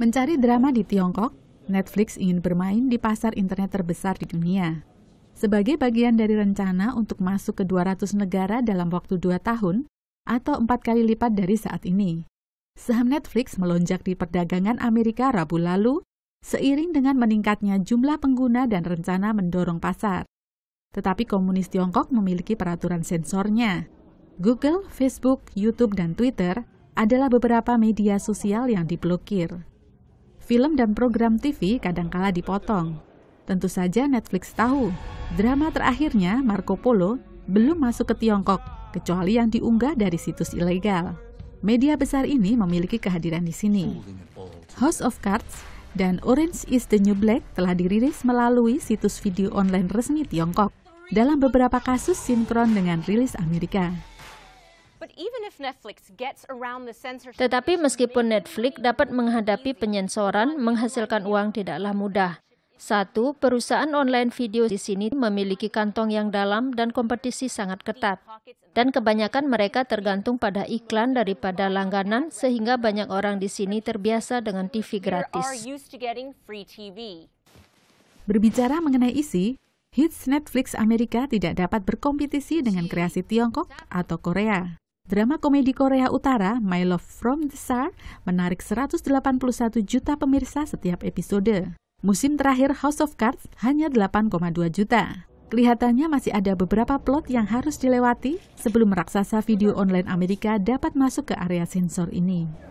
Mencari drama di Tiongkok, Netflix ingin bermain di pasar internet terbesar di dunia. Sebagai bagian dari rencana untuk masuk ke 200 negara dalam waktu 2 tahun, atau empat kali lipat dari saat ini. Saham Netflix melonjak di perdagangan Amerika Rabu lalu, seiring dengan meningkatnya jumlah pengguna dan rencana mendorong pasar. Tetapi komunis Tiongkok memiliki peraturan sensornya. Google, Facebook, YouTube, dan Twitter adalah beberapa media sosial yang diblokir film dan program TV kadangkala dipotong. Tentu saja Netflix tahu, drama terakhirnya Marco Polo belum masuk ke Tiongkok, kecuali yang diunggah dari situs ilegal. Media besar ini memiliki kehadiran di sini. House of Cards dan Orange is the New Black telah dirilis melalui situs video online resmi Tiongkok. Dalam beberapa kasus sinkron dengan rilis Amerika. Tetapi meskipun Netflix dapat menghadapi penyensoran, menghasilkan uang tidaklah mudah. Satu, perusahaan online video di sini memiliki kantong yang dalam dan kompetisi sangat ketat. Dan kebanyakan mereka tergantung pada iklan daripada langganan sehingga banyak orang di sini terbiasa dengan TV gratis. Berbicara mengenai isi, hits Netflix Amerika tidak dapat berkompetisi dengan kreasi Tiongkok atau Korea. Drama komedi Korea Utara, My Love From the Star, menarik 181 juta pemirsa setiap episode. Musim terakhir House of Cards hanya 8,2 juta. Kelihatannya masih ada beberapa plot yang harus dilewati sebelum raksasa video online Amerika dapat masuk ke area sensor ini.